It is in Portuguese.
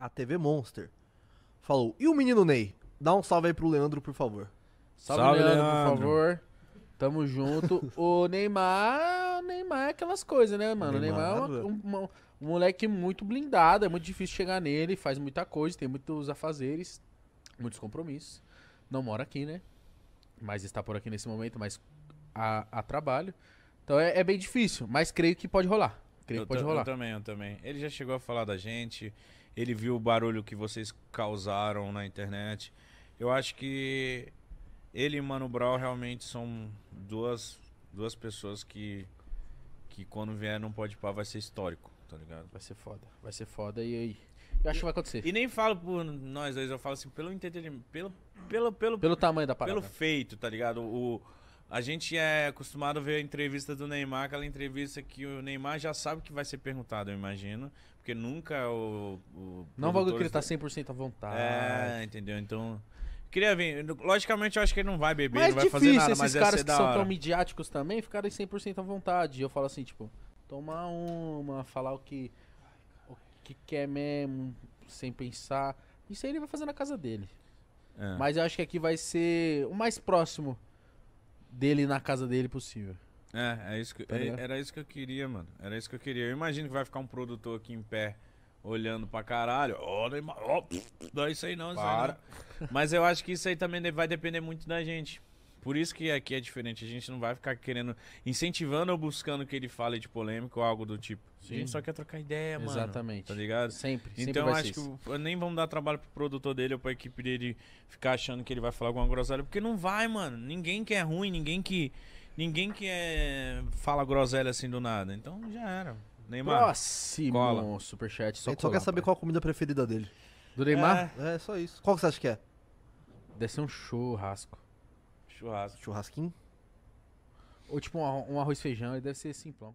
a TV Monster, falou: E o menino Ney? Dá um salve aí pro Leandro, por favor. Salve, salve Leandro, Leandro, por favor. Tamo junto. o Neymar. O Neymar é aquelas coisas, né, mano? O Neymar, Neymar é um, um, moleque muito blindado, é muito difícil chegar nele, faz muita coisa, tem muitos afazeres, muitos compromissos. Não mora aqui, né? Mas está por aqui nesse momento, mas a, a trabalho. Então é, é bem difícil, mas creio que pode rolar. Creio eu que pode rolar. Eu também, eu também. Ele já chegou a falar da gente, ele viu o barulho que vocês causaram na internet. Eu acho que ele e Mano Brown realmente são duas, duas pessoas que, que quando vier não pode pá vai ser histórico, tá ligado? Vai ser foda, vai ser foda e aí. Eu acho que vai acontecer. E nem falo por nós dois, eu falo assim, pelo entendimento pelo, pelo, pelo, pelo tamanho da parada. Pelo feito, tá ligado? O, a gente é acostumado a ver a entrevista do Neymar, aquela entrevista que o Neymar já sabe que vai ser perguntado, eu imagino. Porque nunca o. o não vou que ele tá 100% à vontade. É, entendeu? Então. Queria vir. Logicamente, eu acho que ele não vai beber, mas não vai fazer nada, mas esses caras que são tão midiáticos também ficarem 100% à vontade. Eu falo assim, tipo, tomar uma, falar o que, o que quer mesmo, sem pensar. Isso aí ele vai fazer na casa dele. É. Mas eu acho que aqui vai ser o mais próximo dele na casa dele possível. É, é isso que, tá é, era isso que eu queria, mano. Era isso que eu queria. Eu imagino que vai ficar um produtor aqui em pé olhando pra caralho. Ó, oh, oh, não é isso aí não, isso aí não. Mas eu acho que isso aí também vai depender muito da gente. Por isso que aqui é diferente. A gente não vai ficar querendo, incentivando ou buscando que ele fale de polêmico ou algo do tipo. Sim. A gente só quer trocar ideia, Exatamente. mano. Exatamente. Tá ligado? Sempre. Então sempre acho isso. que nem vamos dar trabalho pro produtor dele ou pra equipe dele ficar achando que ele vai falar alguma groselha, porque não vai, mano. Ninguém que é ruim, ninguém que. Ninguém que é. fala groselha assim do nada. Então já era. Neymar. Próximo cola. superchat. Só, colar, só quer saber pai. qual a comida preferida dele. Do Neymar? É, é só isso. Qual que você acha que é? Deve ser um churrasco. Churrasco. Churrasquinho? Ou tipo um, arroz feijão, ele deve ser simplão.